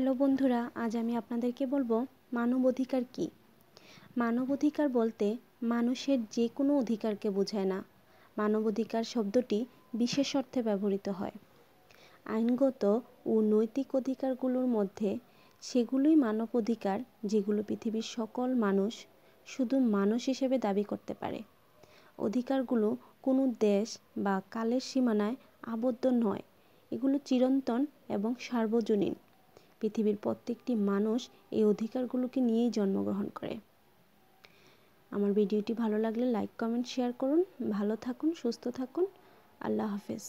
hello বন্ধুরা আজ আমি আপনাদেরকে বলবো মানব অধিকার কি মানব অধিকার বলতে মানুষের যে কোনো অধিকারকে বোঝায় না মানব অধিকার শব্দটি বিশেষ অর্থে ব্যবহৃত হয় আইনগত ও নৈতিক অধিকারগুলোর মধ্যে সেগুলোই মানব অধিকার যেগুলো পৃথিবীর সকল মানুষ শুধু মানুষ হিসেবে দাবি করতে পারে অধিকারগুলো কোনো দেশ বা কালের সীমানায় আবদ্ধ নয় এগুলো চিরন্তন এবং সার্বজনীন পৃথিবীর প্রত্যেকটি মানুষ এই অধিকারগুলোকে নিয়েই জন্মগ্রহণ করে আমার ভিডিওটি ভালো লাগলে লাইক কমেন্ট শেয়ার করুন ভালো থাকুন সুস্থ থাকুন আল্লাহ হাফেজ